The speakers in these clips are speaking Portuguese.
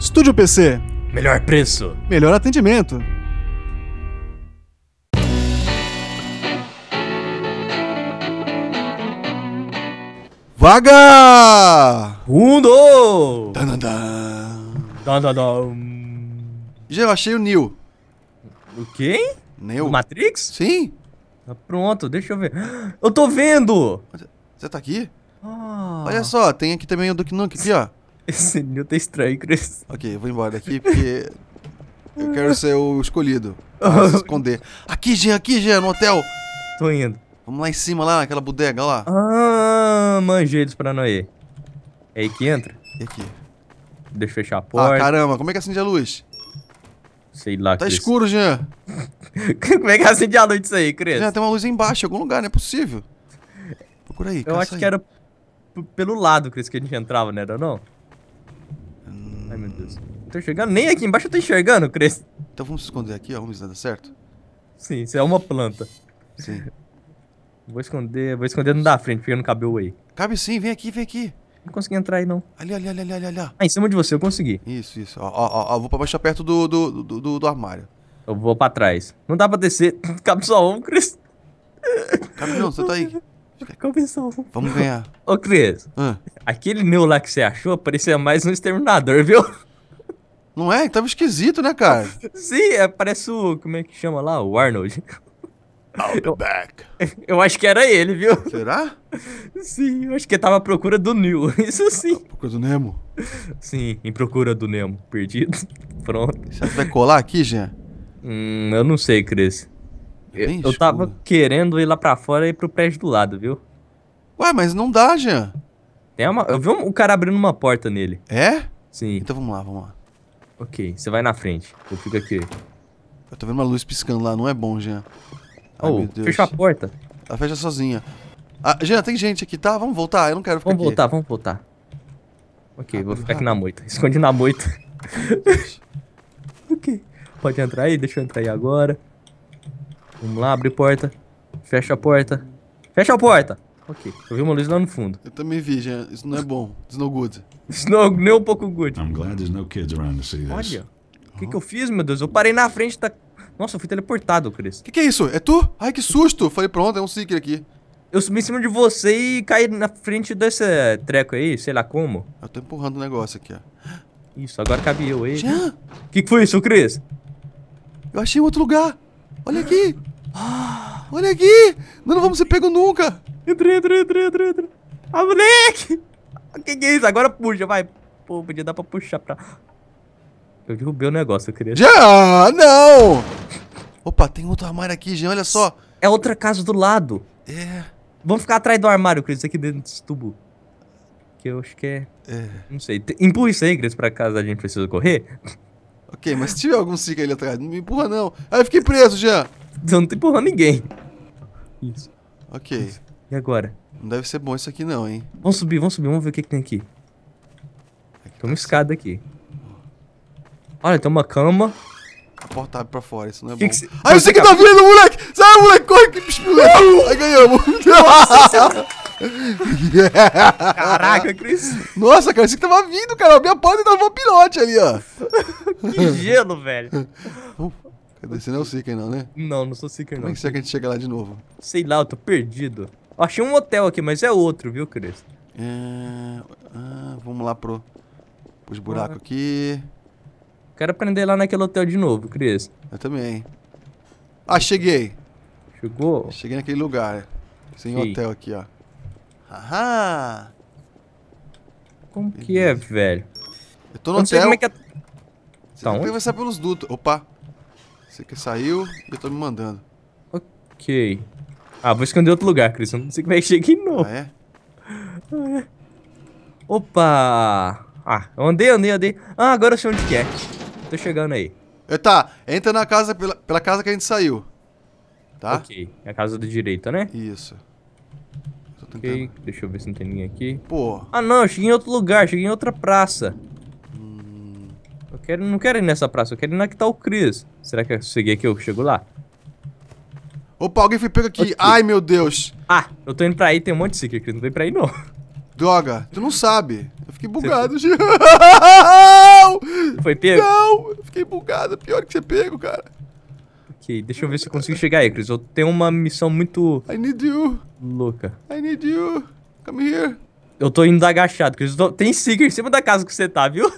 Estúdio PC. Melhor preço. Melhor atendimento. Vaga! Um, dois! Dan, Já eu achei o Neo. O quê? Neo. O Matrix? Sim. Tá pronto, deixa eu ver. Eu tô vendo! Você tá aqui? Ah. Olha só, tem aqui também o Duke Knuck. aqui ó. Esse tá estranho, Chris. Ok, eu vou embora daqui porque eu quero ser o escolhido. Pra se esconder. Aqui, Jean, aqui, Jean, no hotel. Tô indo. Vamos lá em cima, lá, naquela bodega lá. Ah, manjei pra Paranoê. É aí que entra? E aqui? Deixa eu fechar a ah, porta. Ah, caramba, como é que acende a luz? Sei lá, Tá escuro, Jean. como é que acende a luz isso aí, Cris? Jean, tem uma luz aí embaixo, em algum lugar, não é possível. Procura aí, Eu acho sair. que era pelo lado, Cris, que a gente entrava, né? Era não? Ai, meu Deus. Não tô enxergando? Nem aqui embaixo eu tô enxergando, Cresce. Então vamos se esconder aqui, ó. Vamos ver se certo. Sim, isso é uma planta. Sim. Vou esconder, vou esconder no da frente, porque não cabe o aí. Cabe sim, vem aqui, vem aqui. Não consegui entrar aí, não. Ali, ali, ali, ali, ali, ali. Ah, em cima de você, eu consegui. Isso, isso. Ó, ó, ó vou pra baixo perto do, do, do, do, armário. Eu vou pra trás. Não dá pra descer. Cabe só um, Cris. Cabe não, você tá aí. convenção? Vamos ganhar. Ô, Cris, ah. aquele meu lá que você achou parecia mais um exterminador, viu? Não é? Tava esquisito, né, cara? Sim, é, parece o. Como é que chama lá? O Arnold. Eu, eu, acho que era ele, viu? Será? Sim, eu acho que tava à procura do Neil, isso sim. À procura do Nemo? Sim, em procura do Nemo, perdido. Pronto. Você vai colar aqui, Jean? Hum, eu não sei, Cris eu, é eu tava querendo ir lá pra fora e ir pro prédio do lado, viu? Ué, mas não dá, Jean. Tem uma... Eu vi um, o cara abrindo uma porta nele. É? Sim. Então vamos lá, vamos lá. Ok, você vai na frente. Eu fico aqui. Eu tô vendo uma luz piscando lá, não é bom, Jean. Ai, oh, fecha a porta. Ela fecha sozinha. Ah, Jean, tem gente aqui, tá? Vamos voltar, eu não quero ficar vamos aqui. Vamos voltar, vamos voltar. Ok, ah, vou tá. ficar aqui na moita. Esconde na moita. ok. Pode entrar aí, deixa eu entrar aí agora. Vamos lá, abre porta. Fecha a porta. Fecha a porta! Ok, eu vi uma luz lá no fundo. Eu também vi, já. Isso não é bom. It's no good. It's no, nem um pouco good. I'm glad no kids around to see this. Olha, o oh. que, que eu fiz, meu Deus? Eu parei na frente da... Nossa, eu fui teleportado, Chris. Que que é isso? É tu? Ai, que susto! Falei, pronto, é um Seeker aqui. Eu subi em cima de você e caí na frente desse treco aí, sei lá como. Eu tô empurrando o um negócio aqui, ó. Isso, agora cabe eu aí. Jean! O que, que foi isso, Chris? Eu achei outro lugar. Olha aqui. Ah, olha aqui! Nós não vamos ser pego nunca! Entra, entra, entra, entra, entra. Ah, moleque! O que, que é isso? Agora puxa, vai. Pô, podia dar pra puxar pra... Eu derrubei o negócio, eu queria... Já! Não! Opa, tem outro armário aqui, Jean, olha só. É outra casa do lado. É. Vamos ficar atrás do armário, Cris, aqui dentro desse tubo. Que eu acho que é... É. Não sei. Empurra isso aí, Cris, pra casa a gente precisa correr. Ok, mas se tiver algum siga ali atrás, não me empurra não. Aí ah, eu fiquei preso, Jean. Eu não tô empurrando ninguém. Isso. Ok. Isso. E agora? Não deve ser bom isso aqui não, hein? Vamos subir, vamos subir, vamos ver o que, que tem aqui. Tem uma tá escada aqui. Olha, tem uma cama. A porta abre pra fora, isso não é que bom. Que Ai, eu sei que tá vindo, moleque! Sai, moleque, corre que bicho Aí ganhamos. Nossa, Caraca, Cris. Nossa, cara, isso que tava vindo, cara. A porta e tava um pilote ali, ó. que gelo, velho. Cadê? Você não é o Seeker, não, né? Não, não sou Seeker, não. Como é que será que a gente chega lá de novo? Sei lá, eu tô perdido. achei um hotel aqui, mas é outro, viu, Cris? É... Ah, vamos lá pro... pros buracos ah. aqui. Quero aprender lá naquele hotel de novo, Cris. Eu também. Ah, cheguei! Chegou? Cheguei naquele lugar. Né? Sem Sim. hotel aqui, ó. Haha! Como Beleza. que é, velho? Eu tô no hotel. Como é que é... Você tá onde? vai sair pelos dutos. Opa! Você que saiu e eu tô me mandando. Ok. Ah, vou esconder outro lugar, Cris. Não sei como é que chega de novo. Ah, é? Ah, é. Opa! Ah, eu andei, andei, andei. Ah, agora eu sei onde que é. Tô chegando aí. É, tá, entra na casa, pela, pela casa que a gente saiu. Tá? Ok, é a casa da direita, né? Isso. Tô Ok, deixa eu ver se não tem ninguém aqui. Pô. Ah, não, eu cheguei em outro lugar, cheguei em outra praça. Hum. Eu quero, não quero ir nessa praça, eu quero ir na que tá o Cris. Será que eu cheguei aqui? Eu chego lá. Opa, alguém foi pego aqui. Oxi. Ai, meu Deus. Ah, eu tô indo pra aí, tem um monte de secret. Não vem pra aí, não. Droga, tu não sabe. Eu fiquei bugado, Você... Foi pego? Não, eu fiquei bugado. Pior que ser pego, cara. Ok, deixa eu ver se eu consigo chegar aí, Chris. Eu tenho uma missão muito... I need you. Louca. I need you. Come here. Eu tô indo agachado, Chris. Tô... Tem secret em cima da casa que você tá, viu?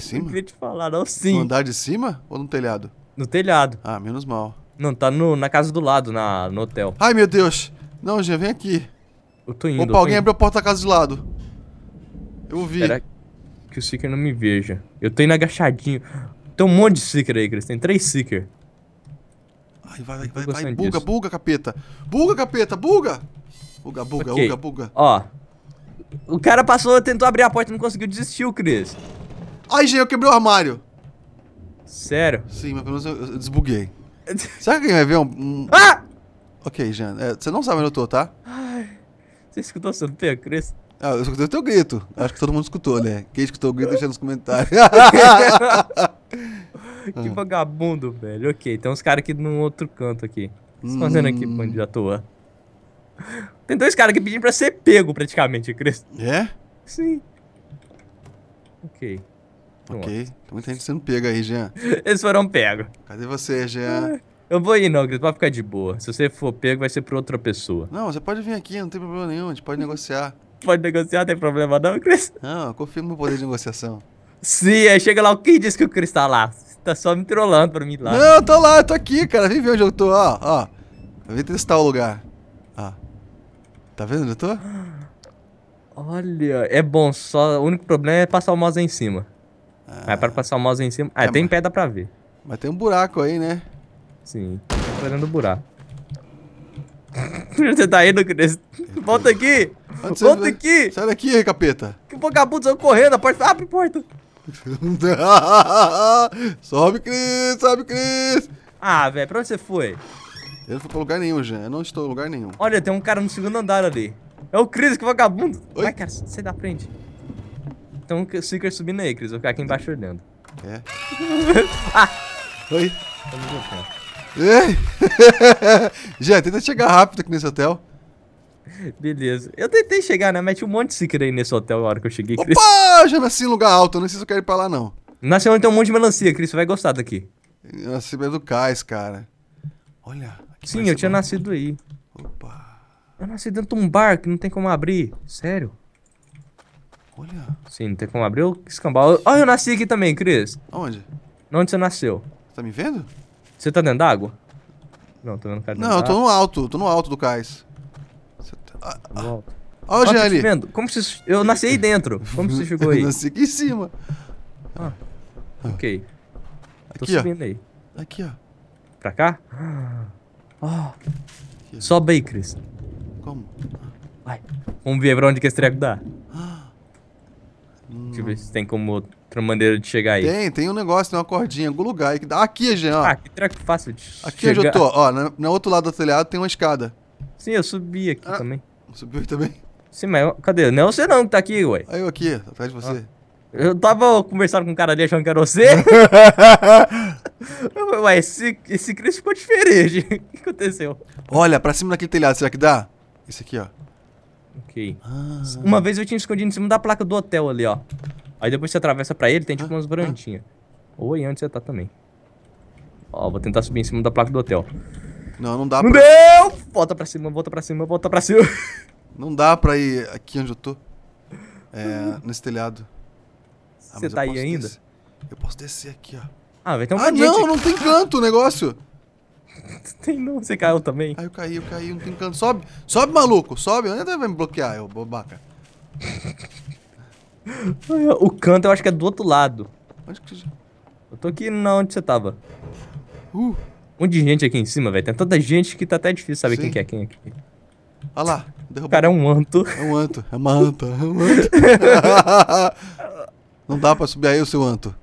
de cima? Eu queria te falar, não, sim. No andar de cima ou no telhado? No telhado. Ah, menos mal. Não, tá no, na casa do lado, na, no hotel. Ai, meu Deus. Não, já vem aqui. Eu tô indo. Opa, alguém indo. abriu a porta da casa de lado. Eu vi. Será que o Seeker não me veja? Eu tô indo agachadinho. Tem um monte de Seeker aí, Cris. Tem três Seeker. Ai, vai, vai, vai, vai. Buga, buga, capeta. Buga, capeta, buga. Buga, buga, okay. buga, buga. Ó. O cara passou, tentou abrir a porta e não conseguiu desistir, Cris. Ai, gente, eu quebrei o armário. Sério? Sim, mas pelo menos eu, eu desbuguei. Será que alguém vai ver um... um... Ah! Ok, Jean, é, você não sabe onde eu tô, tá? Ai, você escutou seu pé, Cristo? Ah, eu escutei o teu grito. Acho que todo mundo escutou, né? Quem escutou o grito, deixa nos comentários. que ah. vagabundo, velho. Ok, tem uns caras aqui num outro canto aqui. O que hum. fazendo aqui, bandido à toa? Tem dois caras aqui pedindo pra ser pego, praticamente, Cristo. É? Sim. Ok. Ok. Tem muita gente sendo pega aí, Jean. Eles foram pego. Cadê você, Jean? Eu vou ir não, Grito, pode ficar de boa. Se você for pego, vai ser pra outra pessoa. Não, você pode vir aqui, não tem problema nenhum, a gente pode negociar. Pode negociar, não tem problema não, Cris? Não, eu confio no meu poder de negociação. Sim, aí chega lá, o que diz que o Cris tá lá? tá só me trollando pra mim lá. Não, eu tô lá, eu tô aqui, cara, vem ver onde eu tô, ó, ó. Vem testar o lugar. Ó. Tá vendo onde eu tô? Olha, é bom, só o único problema é passar o mouse aí em cima. Ah, é para passar o mouse em cima. Ah, é, tem mas... pedra pra ver. Mas tem um buraco aí, né? Sim, tá dentro do buraco. Você tá indo, Cris? Volta aqui! Volta aqui! Sai daqui, capeta! Que vagabundo, saiu correndo, a porta... Abre a porta! sobe, Cris! Sobe, Cris! Ah, velho, pra onde você foi? Eu não fui pra lugar nenhum, Jean. Eu não estou em lugar nenhum. Olha, tem um cara no segundo andar ali. É o Cris, que vagabundo! Oi? Vai, cara, sai da frente tem então, um Seeker subindo aí, Cris. Vou ficar aqui embaixo olhando. É. ah! Oi. Já, tenta chegar rápido aqui nesse hotel. Beleza. Eu tentei chegar, né? Mete um monte de Seeker aí nesse hotel na hora que eu cheguei, Cris. Opa! Já nasci em lugar alto, eu não sei se eu quero ir pra lá, não. Nasceu onde então tem um monte de melancia, Cris. Você vai gostar daqui. Eu nasci do cais, cara. Olha. Sim, eu tinha bom. nascido aí. Opa. Eu nasci dentro de um bar que não tem como abrir. Sério? Olha. Sim, não tem como abrir o escambau. Olha, eu nasci aqui também, Cris. Onde? Onde você nasceu? Tá me vendo? Você tá dentro d'água? Não, tô vendo cara Não, eu tô no alto, tô no alto do cais. Você tá... tá ah, ah. tá Olha o Jean Vendo? Como você? Eu nasci aí dentro. Como você chegou aí? eu nasci aqui em cima. Ah, ah. ok. Tô aqui, subindo ó. aí. Aqui, ó. Pra cá? Ah. Sobe aí, Cris. Como? Vai. Vamos ver pra onde que esse treco dá. Hum. Deixa eu ver se tem como outra maneira de chegar aí. Tem, tem um negócio, tem uma cordinha, algum lugar aí que dá. Aqui, Jean, ó. Ah, que treco fácil de Aqui chegar. onde eu tô, ó. Na, no outro lado do telhado tem uma escada. Sim, eu subi aqui ah, também. Subiu também? Sim, mas cadê? Não é você não que tá aqui, ué. Aí eu aqui, atrás de você. Ah, eu tava conversando com um cara ali achando que era você. Ué, esse, esse Chris ficou diferente. o que aconteceu? Olha, pra cima daquele telhado, será que dá? Esse aqui, ó. Ok. Ah. Uma vez eu tinha escondido em cima da placa do hotel ali, ó. Aí depois você atravessa pra ele, tem tipo ah, umas ah. brantinhas. Oi, onde você tá também. Ó, vou tentar subir em cima da placa do hotel. Não, não dá não pra... Meu! Volta pra cima, volta pra cima, volta pra cima. Não dá pra ir aqui onde eu tô. É, nesse telhado. Ah, você ah, tá aí ainda? Descer. Eu posso descer aqui, ó. Ah, vai ter um Ah, não, não tem canto o negócio. Tem não, você caiu também? Aí eu caí, eu caí, não tem canto. Sobe, sobe, maluco, sobe. Onde vai me bloquear, eu, bobaca? o canto eu acho que é do outro lado. que Eu tô aqui na onde você tava. Uh. Um monte de gente aqui em cima, velho. Tem tanta gente que tá até difícil saber Sim. quem é quem aqui. Olha lá, derrubou. O cara é um anto. É um anto, é uma anta, é um anto. não dá pra subir aí, o seu anto.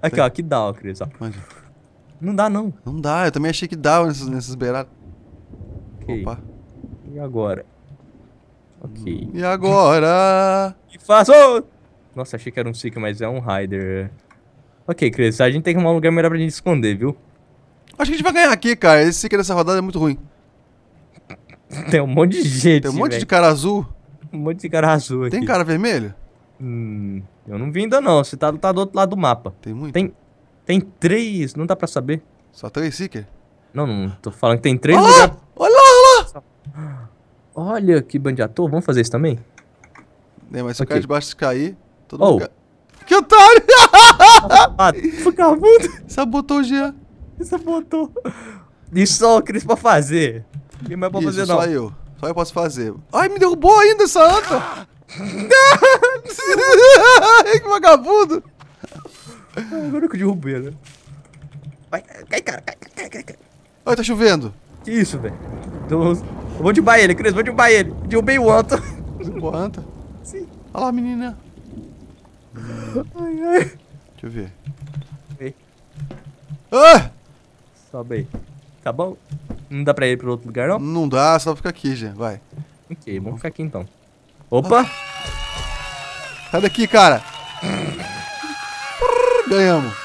aqui, ó, que dá, ó, Cris, ó. Onde? Não dá, não. Não dá, eu também achei que dava nesses, nesses beirados. Okay. Opa. E agora? Ok. E agora? que faço? Nossa, achei que era um Seek, mas é um Rider. Ok, Cris, a gente tem que arrumar um lugar melhor pra gente esconder, viu? Acho que a gente vai ganhar aqui, cara. Esse Seek dessa rodada é muito ruim. tem um monte de gente, Tem um monte véio. de cara azul. Um monte de cara azul aqui. Tem cara vermelho? Hum, eu não vi ainda não. Você tá, tá do outro lado do mapa. Tem muito? Tem, tem três, não dá pra saber. Só três seeker? Não, não, tô falando que tem três. Olha lá, olha lá, olha lá! Olha que bandiator, vamos fazer isso também? É, mas se okay. o cara de baixo cair, todo oh. mundo. Ca... Que otário! ah, vagabundo! Sabotou o Jean. Sabotou. É isso só o Cris pra fazer. Ninguém mais pode fazer, só não. Só eu. Só eu posso fazer. Ai, me derrubou ainda essa anta! que vagabundo! Agora que eu derrubei, né? Vai, cai, cara, cai, cai, cai, cai. Ai, tá chovendo. Que isso, velho? Então, eu vou derrubar ele, Cris, vou derrubar ele. Derrubei o Anta. O Anta? Sim. Olha lá, menina. Ai, ai. Deixa eu ver. Ei. Ah! Sobe aí. Tá bom? Não dá pra ir pro outro lugar, não? Não dá, só fica aqui, já. Vai. Ok, vamos ficar aqui então. Opa! Ah. Sai daqui, cara! Ganhamos.